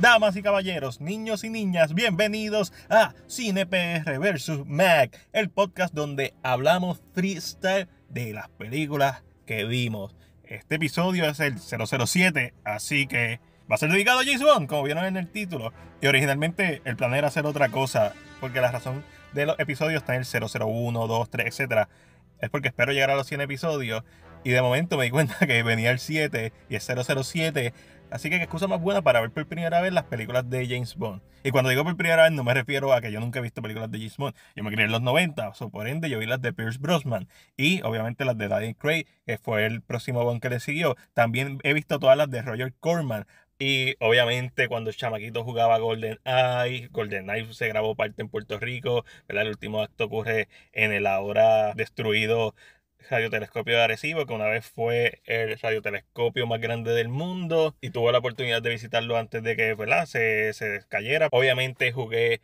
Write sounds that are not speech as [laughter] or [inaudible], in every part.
Damas y caballeros, niños y niñas, bienvenidos a CinePR vs. Mac, el podcast donde hablamos freestyle de las películas que vimos. Este episodio es el 007, así que va a ser dedicado a Jason, como vieron en el título. Y originalmente el plan era hacer otra cosa, porque la razón de los episodios está en el 001, 2, 3, etc. Es porque espero llegar a los 100 episodios. Y de momento me di cuenta [laughs] que venía el 7 y el 007 Así que qué excusa más buena para ver por primera vez las películas de James Bond. Y cuando digo por primera vez no me refiero a que yo nunca he visto películas de James Bond. Yo me crié en los 90, por ende yo vi las de Pierce Brosnan y obviamente las de Daniel Craig, que fue el próximo Bond que le siguió. También he visto todas las de Roger Corman. Y obviamente cuando Chamaquito jugaba Golden Eye, Golden Eye se grabó parte en Puerto Rico, El último acto ocurre en el ahora destruido radiotelescopio de Arecibo, que una vez fue el radiotelescopio más grande del mundo y tuve la oportunidad de visitarlo antes de que ¿verdad? Se, se cayera. Obviamente jugué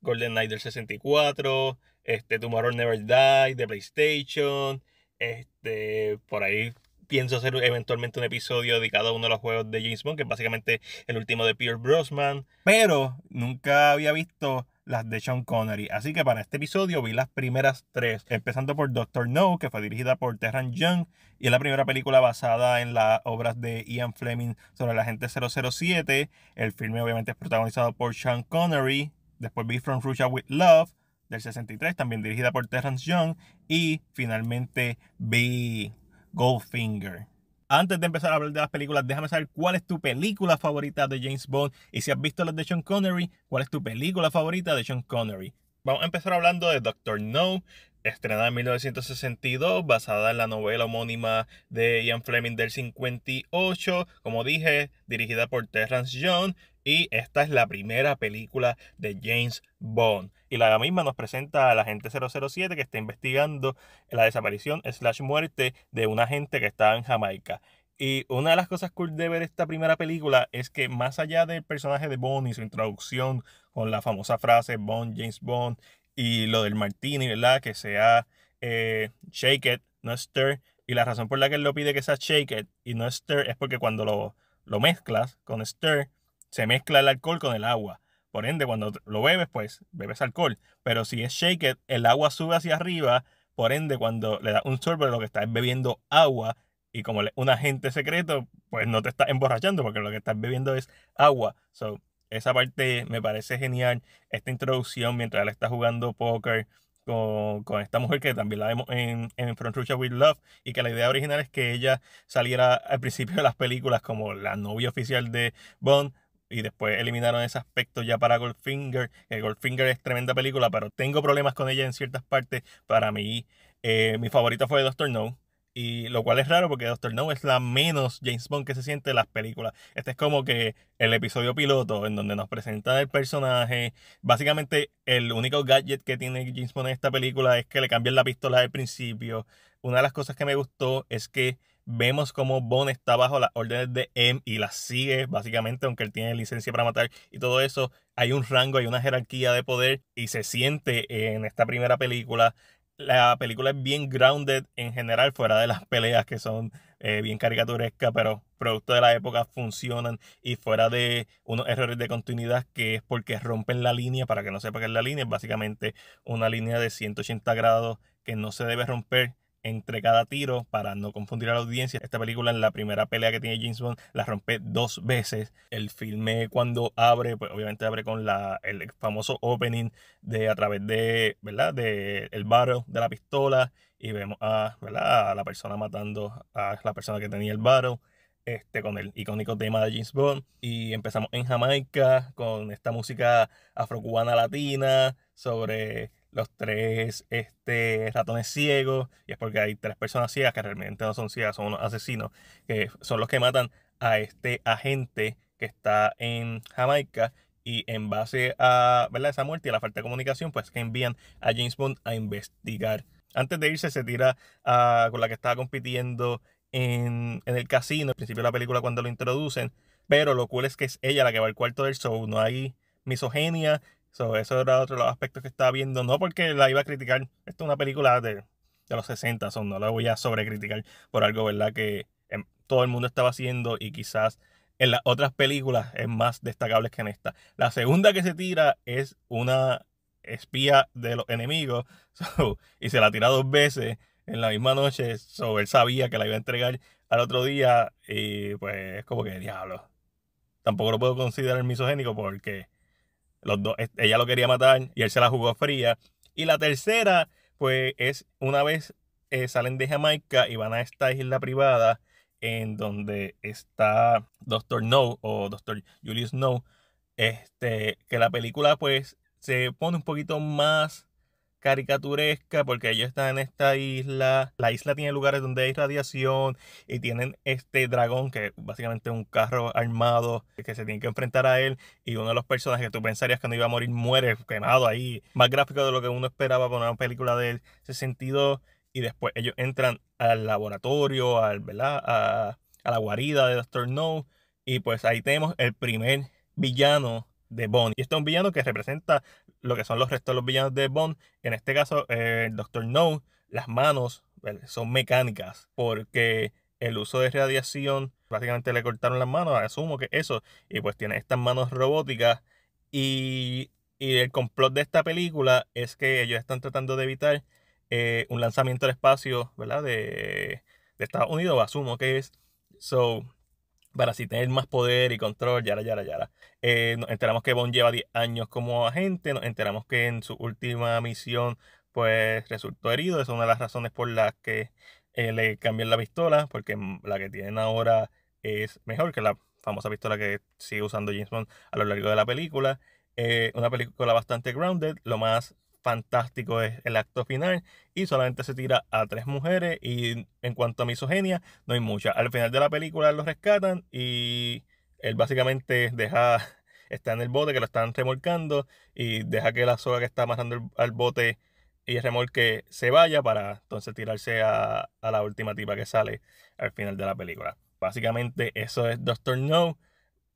Golden Knight del 64, este, Tomorrow Never Die de PlayStation, este, por ahí pienso hacer eventualmente un episodio dedicado a uno de los juegos de James Bond, que es básicamente el último de Pierce Brosman. Pero nunca había visto las de Sean Connery. Así que para este episodio vi las primeras tres, empezando por Doctor No, que fue dirigida por Terran Young y es la primera película basada en las obras de Ian Fleming sobre la gente 007. El filme obviamente es protagonizado por Sean Connery. Después vi From Russia with Love del 63, también dirigida por Terrence Young. Y finalmente vi Goldfinger antes de empezar a hablar de las películas, déjame saber cuál es tu película favorita de James Bond y si has visto las de Sean Connery, cuál es tu película favorita de Sean Connery. Vamos a empezar hablando de Doctor No, estrenada en 1962, basada en la novela homónima de Ian Fleming del 58, como dije, dirigida por Terrence Young, y esta es la primera película de James Bond. Y la misma nos presenta a la agente 007 que está investigando la desaparición slash muerte de una agente que estaba en Jamaica. Y una de las cosas cool de ver esta primera película es que más allá del personaje de Bond y su introducción con la famosa frase Bond, James Bond y lo del martini, ¿verdad? Que sea eh, shake it, no stir. Y la razón por la que él lo pide que sea shake it y no stir es porque cuando lo, lo mezclas con stir, se mezcla el alcohol con el agua. Por ende, cuando lo bebes, pues bebes alcohol. Pero si es shaker, el agua sube hacia arriba. Por ende, cuando le das un sorbo, lo que estás es bebiendo agua. Y como un agente secreto, pues no te estás emborrachando porque lo que estás bebiendo es agua. So, esa parte me parece genial. Esta introducción mientras él está jugando póker con, con, esta mujer que también la vemos en, en Front Russia with Love y que la idea original es que ella saliera al principio de las películas como la novia oficial de Bond, y después eliminaron ese aspecto ya para Goldfinger. Goldfinger es tremenda película, pero tengo problemas con ella en ciertas partes. Para mí, eh, mi favorita fue Doctor No. Y lo cual es raro porque Doctor No es la menos James Bond que se siente en las películas. Este es como que el episodio piloto en donde nos presentan el personaje. Básicamente el único gadget que tiene James Bond en esta película es que le cambian la pistola al principio. Una de las cosas que me gustó es que Vemos como Bond está bajo las órdenes de M y las sigue, básicamente, aunque él tiene licencia para matar y todo eso. Hay un rango, hay una jerarquía de poder y se siente en esta primera película. La película es bien grounded en general, fuera de las peleas que son eh, bien caricaturescas, pero producto de la época funcionan y fuera de unos errores de continuidad que es porque rompen la línea, para que no sepa que es la línea, es básicamente una línea de 180 grados que no se debe romper entre cada tiro para no confundir a la audiencia. Esta película en la primera pelea que tiene James Bond la rompe dos veces. El filme cuando abre, pues obviamente abre con la, el famoso opening de a través de, ¿verdad? De el barrel de la pistola y vemos a, ¿verdad? a la persona matando a la persona que tenía el barrel. Este, con el icónico tema de James Bond. Y empezamos en Jamaica con esta música afrocubana latina sobre los tres este, ratones ciegos, y es porque hay tres personas ciegas que realmente no son ciegas, son unos asesinos, que son los que matan a este agente que está en Jamaica. Y en base a ¿verdad? esa muerte y a la falta de comunicación, pues que envían a James Bond a investigar. Antes de irse, se tira ah, con la que estaba compitiendo en, en el casino, al principio de la película cuando lo introducen. Pero lo cool es que es ella la que va al cuarto del show. No hay misoginia So, eso era otro de los aspectos que estaba viendo. No porque la iba a criticar. Esta es una película de, los 60, son, no la voy a sobrecriticar por algo, ¿verdad? Que em, todo el mundo estaba haciendo y quizás en las otras películas es más destacable que en esta. La segunda que se tira es una espía de los enemigos [laughs] y se la tira dos veces en la misma noche. So, él sabía que la iba a entregar al otro día y pues es como que diablo. Tampoco lo puedo considerar misogénico porque los dos, ella lo quería matar y él se la jugó fría. Y la tercera, pues es una vez eh, salen de Jamaica y van a esta isla privada en donde está Doctor No o Doctor Julius No, este, que la película pues se pone un poquito más caricaturesca porque ellos están en esta isla. La isla tiene lugares donde hay radiación y tienen este dragón que básicamente es un carro armado que se tiene que enfrentar a él y uno de los personajes que tú pensarías que no iba a morir muere quemado ahí. Más gráfico de lo que uno esperaba para una película de Ese sentido y después ellos entran al laboratorio, al, ¿verdad? A, a la guarida de Doctor No y pues ahí tenemos el primer villano de Bond. Y este es un villano que representa lo que son los restos de los villanos de Bond. En este caso, eh, el Doctor No, las manos eh, son mecánicas porque el uso de radiación, básicamente le cortaron las manos, asumo que eso, y pues tiene estas manos robóticas y, y el complot de esta película es que ellos están tratando de evitar eh, un lanzamiento al espacio, ¿verdad? De, de Estados Unidos, asumo que es. So, para así tener más poder y control, Ya yara, yara, yara. Eh, nos enteramos que Bond lleva 10 años como agente, nos enteramos que en su última misión pues resultó herido, es una de las razones por las que eh, le cambian la pistola, porque la que tienen ahora es mejor que la famosa pistola que sigue usando James Bond a lo largo de la película. Eh, una película bastante grounded, lo más fantástico es el acto final y solamente se tira a tres mujeres y en cuanto a misoginia no hay mucha. Al final de la película lo rescatan y él básicamente deja, [laughs] está en el bote que lo están remolcando y deja que la soga que está amarrando al bote y el remolque se vaya para entonces tirarse a, a la última tipa que sale al final de la película. Básicamente eso es Doctor No.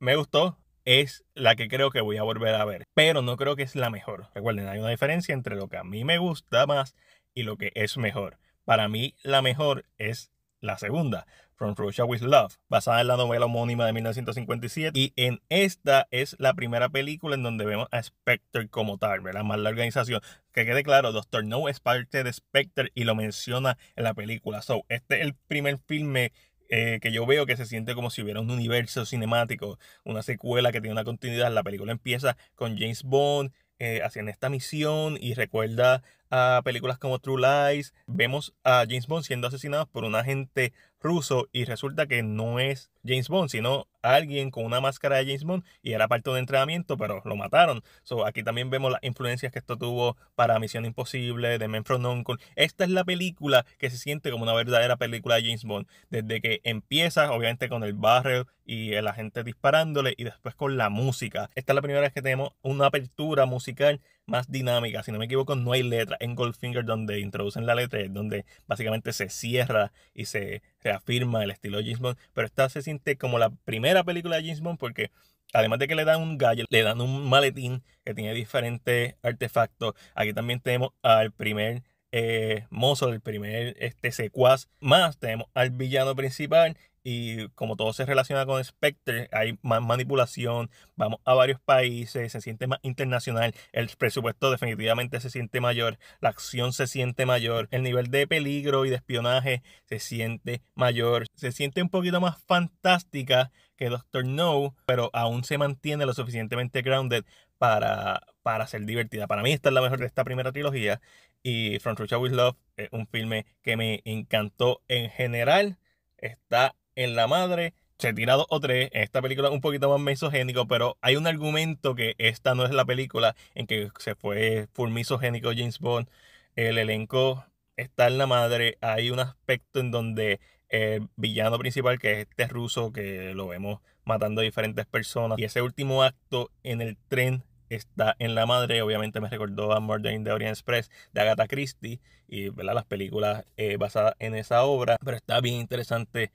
Me gustó, es la que creo que voy a volver a ver. Pero no creo que es la mejor. Recuerden, hay una diferencia entre lo que a mí me gusta más y lo que es mejor. Para mí, la mejor es la segunda, From Russia with Love, basada en la novela homónima de 1957. Y en esta es la primera película en donde vemos a Spectre como tal, ¿verdad? Más la organización. Que quede claro, Doctor No es parte de Spectre y lo menciona en la película. So, este es el primer filme eh, que yo veo que se siente como si hubiera un universo cinemático, una secuela que tiene una continuidad. La película empieza con James Bond eh, haciendo esta misión y recuerda a películas como True Lies. Vemos a James Bond siendo asesinado por un agente ruso y resulta que no es James Bond, sino alguien con una máscara de James Bond y era parte de un entrenamiento, pero lo mataron. So, aquí también vemos las influencias que esto tuvo para Misión Imposible, de Men from Uncle. Esta es la película que se siente como una verdadera película de James Bond. Desde que empieza, obviamente, con el barrio y la gente disparándole y después con la música. Esta es la primera vez que tenemos una apertura musical más dinámica. Si no me equivoco, no hay letra. En Goldfinger, donde introducen la letra, donde básicamente se cierra y se reafirma el estilo de James Bond. Pero esta se siente como la primera película de James Bond porque además de que le dan un gallo, le dan un maletín que tiene diferentes artefactos. Aquí también tenemos al primer eh, mozo, el primer este, secuaz, más tenemos al villano principal y como todo se relaciona con Spectre, hay más manipulación, vamos a varios países, se siente más internacional, el presupuesto definitivamente se siente mayor, la acción se siente mayor, el nivel de peligro y de espionaje se siente mayor, se siente un poquito más fantástica que Doctor No, pero aún se mantiene lo suficientemente grounded para, para ser divertida. Para mí esta es la mejor de esta primera trilogía y From Russia with Love es un filme que me encantó en general. Está en la madre, se tira dos o tres. Esta película es un poquito más misogénico, pero hay un argumento que esta no es la película en que se fue full misogénico James Bond. El elenco está en la madre. Hay un aspecto en donde el villano principal, que es este ruso, que lo vemos matando a diferentes personas. Y ese último acto en el tren está en la madre. Obviamente me recordó a Murder in the Orient Express de Agatha Christie y ¿verdad? las películas eh, basadas en esa obra. Pero está bien interesante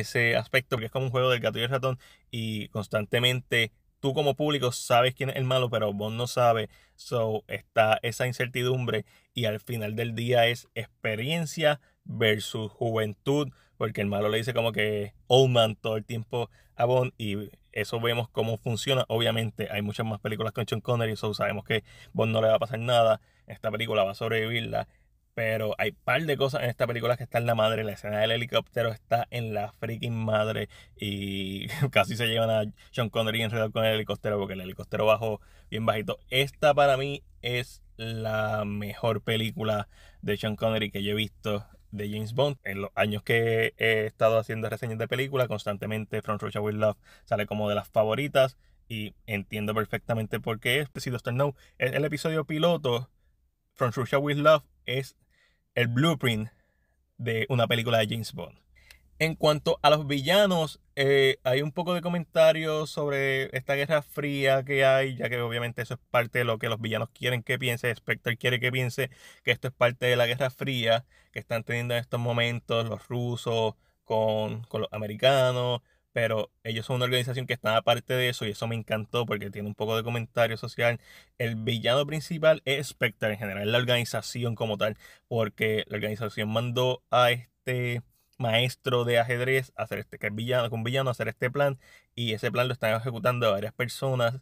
ese aspecto, que es como un juego del gato y el ratón y constantemente tú como público sabes quién es el malo, pero vos no sabe. So está esa incertidumbre y al final del día es experiencia versus juventud, porque el malo le dice como que old oh, man todo el tiempo a Bond y eso vemos cómo funciona. Obviamente hay muchas más películas con Sean Connery, so sabemos que Bond no le va a pasar nada, esta película va a sobrevivirla pero hay un par de cosas en esta película que está en la madre. La escena del helicóptero está en la freaking madre. Y [laughs] casi se llevan a Sean Connery enredado con el helicóptero porque el helicóptero bajó bien bajito. Esta para mí es la mejor película de Sean Connery que yo he visto de James Bond. En los años que he estado haciendo reseñas de películas, constantemente From Russia With Love sale como de las favoritas. Y entiendo perfectamente por qué es. Este, si Doctor No es el episodio piloto, From Russia With Love es el blueprint de una película de James Bond. En cuanto a los villanos, eh, hay un poco de comentarios sobre esta guerra fría que hay, ya que obviamente eso es parte de lo que los villanos quieren que piense, Spectre quiere que piense que esto es parte de la guerra fría que están teniendo en estos momentos los rusos con, con los americanos, pero ellos son una organización que está aparte de eso y eso me encantó porque tiene un poco de comentario social. El villano principal es Spectre en general, la organización como tal, porque la organización mandó a este maestro de ajedrez hacer este que es villano con villano hacer este plan y ese plan lo están ejecutando varias personas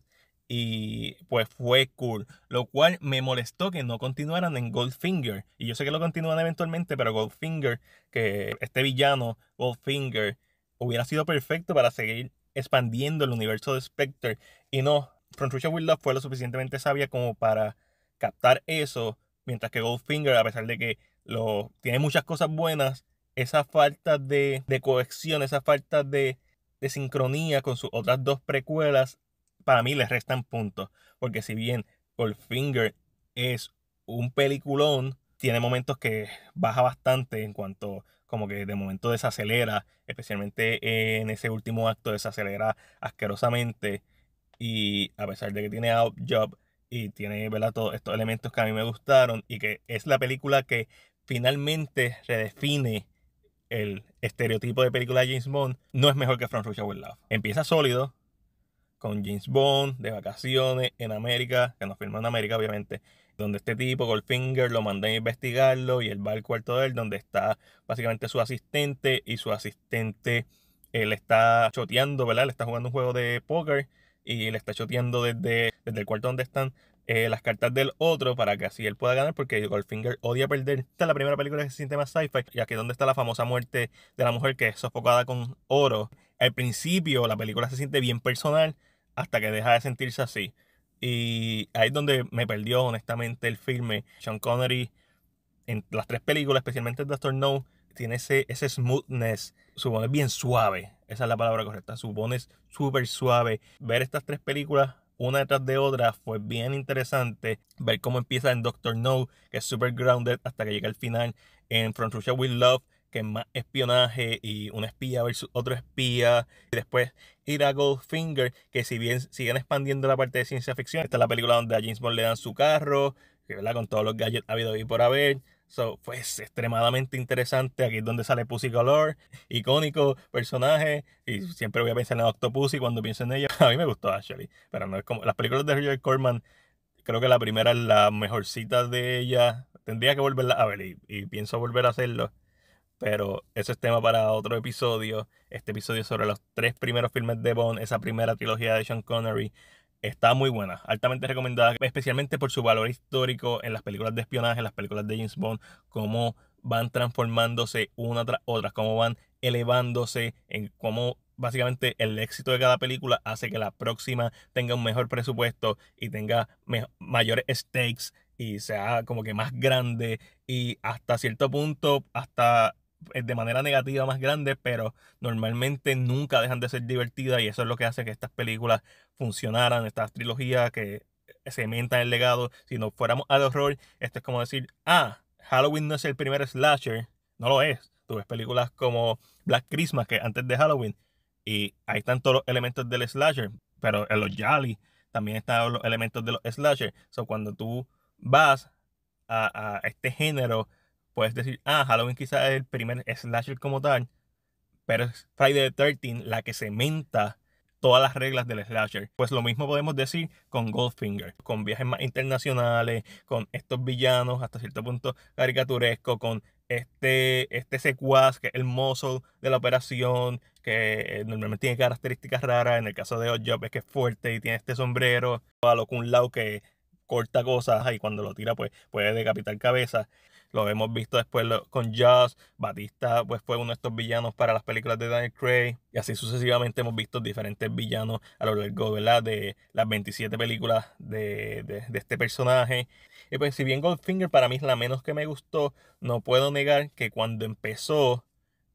y pues fue cool. Lo cual me molestó que no continuaran en Goldfinger. Y yo sé que lo continúan eventualmente, pero Goldfinger, que este villano, Goldfinger, hubiera sido perfecto para seguir expandiendo el universo de Spectre. Y no, From Will fue lo suficientemente sabia como para captar eso, mientras que Goldfinger, a pesar de que lo, tiene muchas cosas buenas, esa falta de, de cohesión, esa falta de, de sincronía con sus otras dos precuelas, para mí les restan puntos. Porque si bien Goldfinger es un peliculón, tiene momentos que baja bastante en cuanto como que de momento desacelera, especialmente en ese último acto desacelera asquerosamente y a pesar de que tiene Out Job y tiene todos estos elementos que a mí me gustaron y que es la película que finalmente redefine el estereotipo de película de James Bond, no es mejor que From Russia with Love. Empieza sólido, con James Bond, de vacaciones, en América, que nos filma en América obviamente, donde este tipo, Goldfinger, lo manda a investigarlo y él va al cuarto de él, donde está básicamente su asistente y su asistente él está choteando, ¿verdad? Le está jugando un juego de póker y le está choteando desde, desde el cuarto donde están eh, las cartas del otro para que así él pueda ganar porque Goldfinger odia perder. Esta es la primera película que se siente más sci-fi y aquí es donde está la famosa muerte de la mujer que es sofocada con oro. Al principio la película se siente bien personal hasta que deja de sentirse así. Y ahí es donde me perdió, honestamente, el filme. Sean Connery, en las tres películas, especialmente Doctor No, tiene ese, ese smoothness, supone bien suave. Esa es la palabra correcta, es súper suave. Ver estas tres películas una detrás de otra fue bien interesante. Ver cómo empieza en Doctor No, que es super grounded, hasta que llega al final en From Russia with Love, que es más espionaje y un espía versus otro espía. Y después ir a Goldfinger, que si bien siguen expandiendo la parte de ciencia ficción, esta es la película donde a James Bond le dan su carro, ¿verdad? con todos los gadgets habido ahí por haber. So, pues extremadamente interesante. Aquí es donde sale Pussy Color, icónico personaje. Y siempre voy a pensar en Octopussy cuando pienso en ella. [laughs] A mí me gustó Ashley, pero no es como. Las películas de Roger Corman, creo que la primera es la mejorcita de ella. Tendría que volverla a ver y pienso volver a hacerlo pero eso es tema para otro episodio. Este episodio sobre los tres primeros filmes de Bond, esa primera trilogía de Sean Connery, está muy buena, altamente recomendada, especialmente por su valor histórico en las películas de espionaje, en las películas de James Bond, cómo van transformándose una tras otra, cómo van elevándose, en cómo básicamente el éxito de cada película hace que la próxima tenga un mejor presupuesto y tenga mayores stakes y sea como que más grande y hasta cierto punto, hasta de manera negativa más grande pero normalmente nunca dejan de ser divertidas y eso es lo que hace que estas películas funcionaran, estas trilogías que cementan el legado. Si no fuéramos al horror, esto es como decir, ah, Halloween no es el primer slasher, no lo es. Tú ves películas como Black Christmas, que antes de Halloween, y ahí están todos los elementos del slasher, pero en los Jolly también están los elementos de los slasher. So, cuando tú vas a, a este género, puedes decir, ah, Halloween quizás es el primer slasher como tal, pero es Friday the 13 la que cementa todas las reglas del slasher. Pues lo mismo podemos decir con Goldfinger, con viajes más internacionales, con estos villanos hasta cierto punto caricaturesco, con este, este secuaz que es el mozo de la operación, que eh, normalmente tiene características raras, en el caso de Oddjob es que es fuerte y tiene este sombrero, a lo un lado que corta cosas ah, y cuando lo tira pues puede decapitar cabezas. Lo hemos visto después con Jazz. Batista pues, fue uno de estos villanos para las películas de Daniel Craig. Y así sucesivamente hemos visto diferentes villanos a lo largo de las 27 películas de, de, este personaje. Y pues si bien Goldfinger para mí es la menos que me gustó, no puedo negar que cuando empezó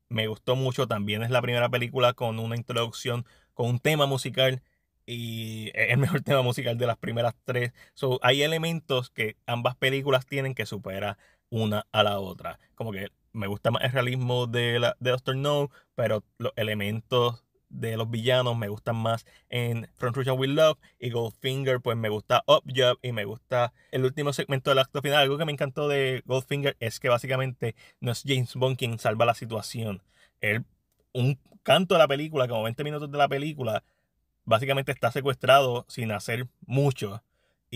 me gustó mucho. También es la primera película con una introducción, con un tema musical y es el mejor [laughs] tema musical de las primeras tres. hay elementos que ambas películas tienen que supera una a la otra. Como que me gusta más el realismo de, la, de Doctor No, pero los elementos de los villanos me gustan más en Front Russia We Love y Goldfinger pues me gusta Up Job y me gusta el último segmento del acto final algo que me encantó de Goldfinger es que básicamente no es James Bond quien salva la situación él un canto de la película como 20 minutos de la película básicamente está secuestrado sin hacer mucho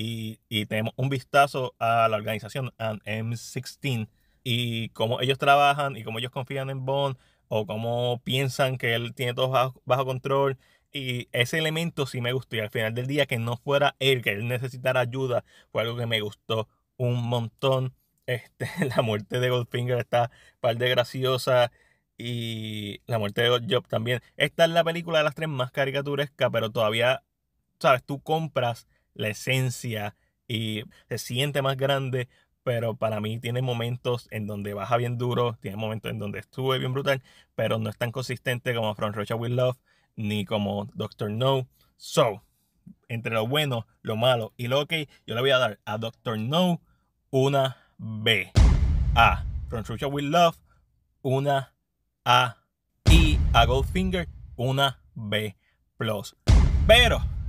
y, tenemos un vistazo a la organización M16 y cómo ellos trabajan y cómo ellos confían en Bond o cómo piensan que él tiene todo bajo, control. Y ese elemento sí me gustó. Y al final del día, que no fuera él, que él necesitara ayuda, fue algo que me gustó un montón. [laughs] Este, la muerte de Goldfinger está par de graciosa. Y la muerte de Job también. Esta es la película de las tres más caricaturesca, pero todavía, sabes, tú compras la esencia y se siente más grande, pero para mí tiene momentos en donde baja bien duro, tiene momentos en donde estuve bien brutal, pero no es tan consistente como From Russia With Love ni como Doctor No. So, entre lo bueno, lo malo y lo ok, yo le voy a dar a Doctor No una B. A. From Russia With Love, una A. Y a Goldfinger, una B. Pero